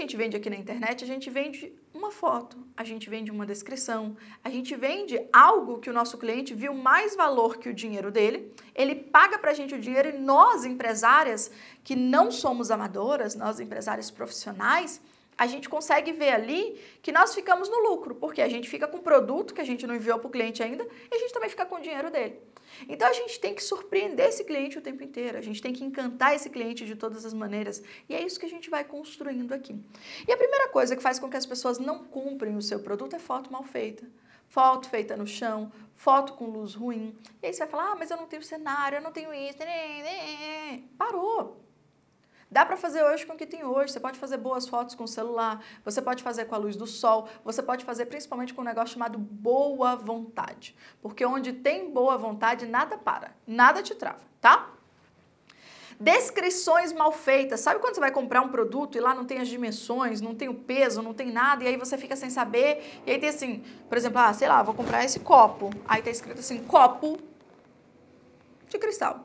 gente vende aqui na internet, a gente vende uma foto, a gente vende uma descrição, a gente vende algo que o nosso cliente viu mais valor que o dinheiro dele, ele paga para a gente o dinheiro e nós, empresárias que não somos amadoras, nós, empresárias profissionais, a gente consegue ver ali que nós ficamos no lucro, porque a gente fica com produto que a gente não enviou para o cliente ainda e a gente também fica com o dinheiro dele. Então a gente tem que surpreender esse cliente o tempo inteiro, a gente tem que encantar esse cliente de todas as maneiras, e é isso que a gente vai construindo aqui. E a primeira coisa que faz com que as pessoas não comprem o seu produto é foto mal feita. Foto feita no chão, foto com luz ruim. E aí você vai falar: ah, mas eu não tenho cenário, eu não tenho isso. Né, né, né, Parou! Dá para fazer hoje com o que tem hoje. Você pode fazer boas fotos com o celular, você pode fazer com a luz do sol, você pode fazer principalmente com um negócio chamado boa vontade. Porque onde tem boa vontade, nada para, nada te trava, tá? Descrições mal feitas. Sabe quando você vai comprar um produto e lá não tem as dimensões, não tem o peso, não tem nada, e aí você fica sem saber? E aí tem assim, por exemplo, ah, sei lá, vou comprar esse copo. Aí tá escrito assim, copo de cristal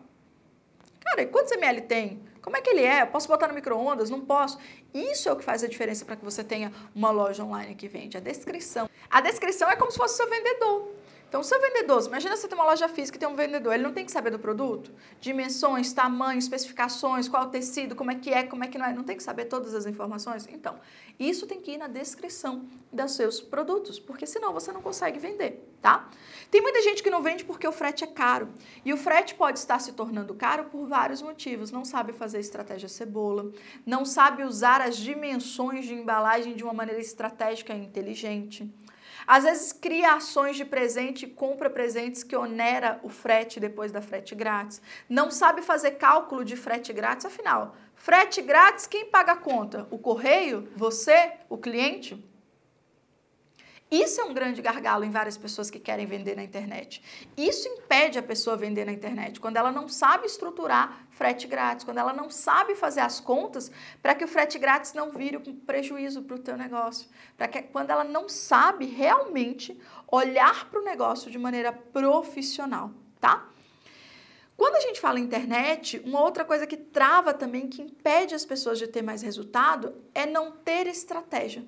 cara, quantos ml tem? Como é que ele é? Posso botar no micro-ondas? Não posso. Isso é o que faz a diferença para que você tenha uma loja online que vende, a descrição. A descrição é como se fosse seu vendedor. Então, seu vendedor, imagina você tem uma loja física e tem um vendedor, ele não tem que saber do produto? Dimensões, tamanho, especificações, qual tecido, como é que é, como é que não é, não tem que saber todas as informações? Então, isso tem que ir na descrição dos seus produtos, porque senão você não consegue vender, tá? Tem muita gente que não vende porque o frete é caro. E o frete pode estar se tornando caro por vários motivos. Não sabe fazer estratégia cebola, não sabe usar as dimensões de embalagem de uma maneira estratégica e inteligente às vezes cria ações de presente e compra presentes que onera o frete depois da frete grátis. Não sabe fazer cálculo de frete grátis, afinal, frete grátis quem paga a conta? O correio? Você? O cliente? Isso é um grande gargalo em várias pessoas que querem vender na internet. Isso impede a pessoa vender na internet, quando ela não sabe estruturar frete grátis, quando ela não sabe fazer as contas para que o frete grátis não vire um prejuízo para o teu negócio, para que quando ela não sabe realmente olhar para o negócio de maneira profissional, tá? Quando a gente fala internet, uma outra coisa que trava também, que impede as pessoas de ter mais resultado, é não ter estratégia.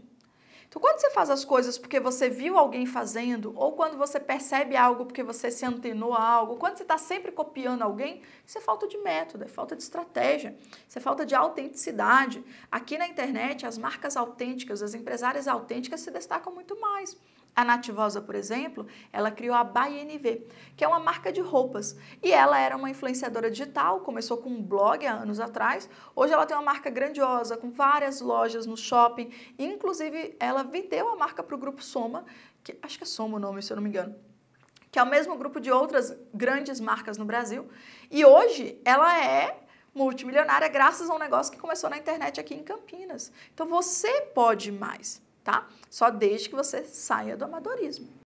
Então, quando você faz as coisas porque você viu alguém fazendo, ou quando você percebe algo porque você se antenou a algo, quando você está sempre copiando alguém, isso é falta de método, é falta de estratégia, isso é falta de autenticidade. Aqui na internet, as marcas autênticas, as empresárias autênticas se destacam muito mais. A Nativosa, por exemplo, ela criou a BNV, que é uma marca de roupas. E ela era uma influenciadora digital, começou com um blog há anos atrás. Hoje ela tem uma marca grandiosa, com várias lojas no shopping. Inclusive, ela vendeu a marca para o grupo Soma, que acho que é Soma o nome, se eu não me engano que é o mesmo grupo de outras grandes marcas no Brasil. E hoje ela é multimilionária graças a um negócio que começou na internet aqui em Campinas. Então você pode mais tá? Só desde que você saia do amadorismo.